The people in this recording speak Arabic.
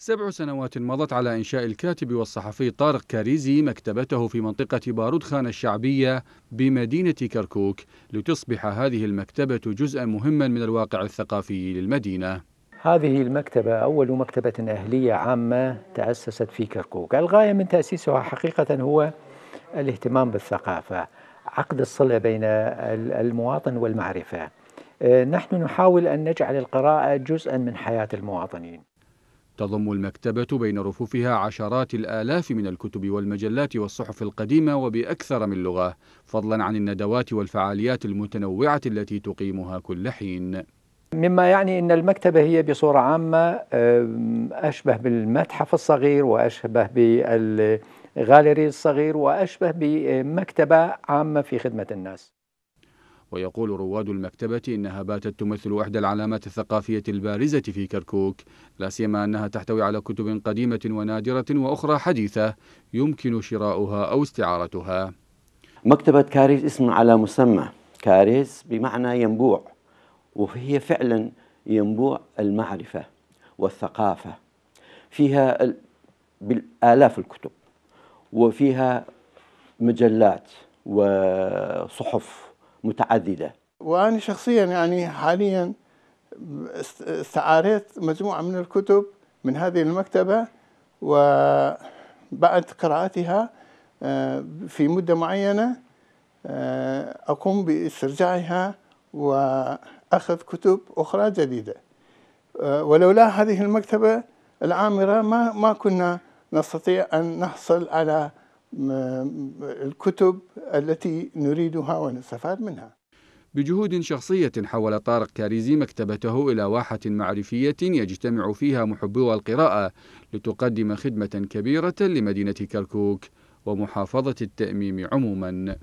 سبع سنوات مضت على إنشاء الكاتب والصحفي طارق كاريزي مكتبته في منطقة بارودخان الشعبية بمدينة كركوك لتصبح هذه المكتبة جزءا مهما من الواقع الثقافي للمدينة هذه المكتبة أول مكتبة أهلية عامة تأسست في كركوك الغاية من تأسيسها حقيقة هو الاهتمام بالثقافة عقد الصلة بين المواطن والمعرفة آه، نحن نحاول أن نجعل القراءة جزءا من حياة المواطنين تضم المكتبة بين رفوفها عشرات الآلاف من الكتب والمجلات والصحف القديمة وبأكثر من لغة فضلا عن الندوات والفعاليات المتنوعة التي تقيمها كل حين مما يعني أن المكتبة هي بصورة عامة أشبه بالمتحف الصغير وأشبه بالغاليري الصغير وأشبه بمكتبة عامة في خدمة الناس ويقول رواد المكتبة إنها باتت تمثل إحدى العلامات الثقافية البارزة في كركوك لا سيما أنها تحتوي على كتب قديمة ونادرة وأخرى حديثة يمكن شراؤها أو استعارتها مكتبة كاريز اسم على مسمى كاريز بمعنى ينبوع وهي فعلا ينبوع المعرفة والثقافة فيها بالآلاف الكتب وفيها مجلات وصحف متعددة وأنا شخصيا يعني حاليا استعاريت مجموعة من الكتب من هذه المكتبة وبعد قراءتها آه، في مدة معينة آه، أقوم باسترجاعها وأخذ كتب أخرى جديدة آه، ولولا هذه المكتبة العامرة ما ما كنا نستطيع أن نحصل على الكتب التي نريدها ونستفاد منها بجهود شخصية حول طارق كاريزي مكتبته إلى واحة معرفية يجتمع فيها محبو القراءة لتقدم خدمة كبيرة لمدينة كركوك ومحافظة التأميم عموماً